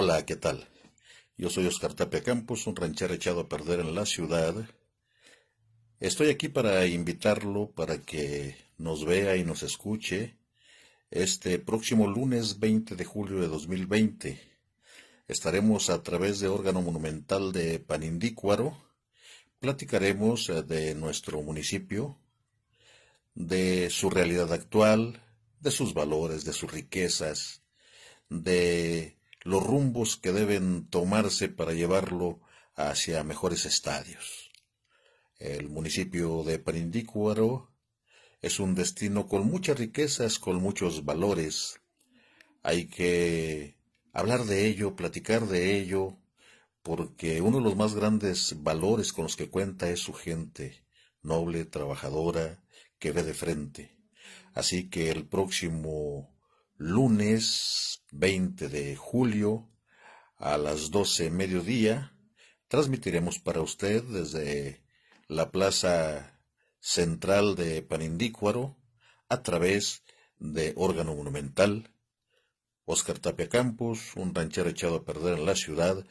Hola, ¿qué tal? Yo soy Oscar Tapia Campos, un ranchero echado a perder en la ciudad. Estoy aquí para invitarlo para que nos vea y nos escuche este próximo lunes 20 de julio de 2020. Estaremos a través de órgano monumental de Panindícuaro. Platicaremos eh, de nuestro municipio, de su realidad actual, de sus valores, de sus riquezas, de los rumbos que deben tomarse para llevarlo hacia mejores estadios. El municipio de Perindícuaro es un destino con muchas riquezas, con muchos valores. Hay que hablar de ello, platicar de ello, porque uno de los más grandes valores con los que cuenta es su gente, noble, trabajadora, que ve de frente. Así que el próximo lunes 20 de julio a las 12 mediodía. Transmitiremos para usted desde la Plaza Central de Panindícuaro a través de órgano monumental. Oscar Tapia Campos, un ranchero echado a perder en la ciudad,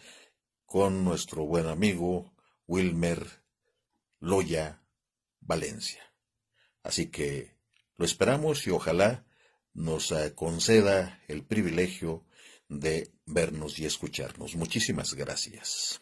con nuestro buen amigo Wilmer Loya Valencia. Así que lo esperamos y ojalá nos conceda el privilegio de vernos y escucharnos. Muchísimas gracias.